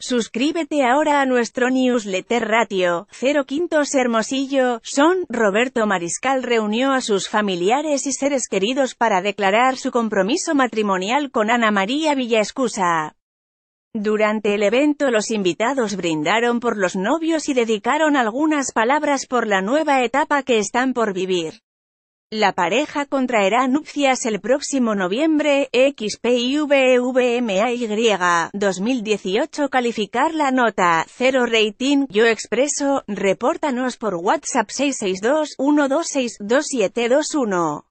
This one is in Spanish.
Suscríbete ahora a nuestro newsletter Ratio, Cero Quintos Hermosillo, Son, Roberto Mariscal reunió a sus familiares y seres queridos para declarar su compromiso matrimonial con Ana María Villaescusa. Durante el evento los invitados brindaron por los novios y dedicaron algunas palabras por la nueva etapa que están por vivir. La pareja contraerá nupcias el próximo noviembre, XPIVVMAY, e 2018 calificar la nota, 0 rating, yo expreso, repórtanos por WhatsApp 662 126 2721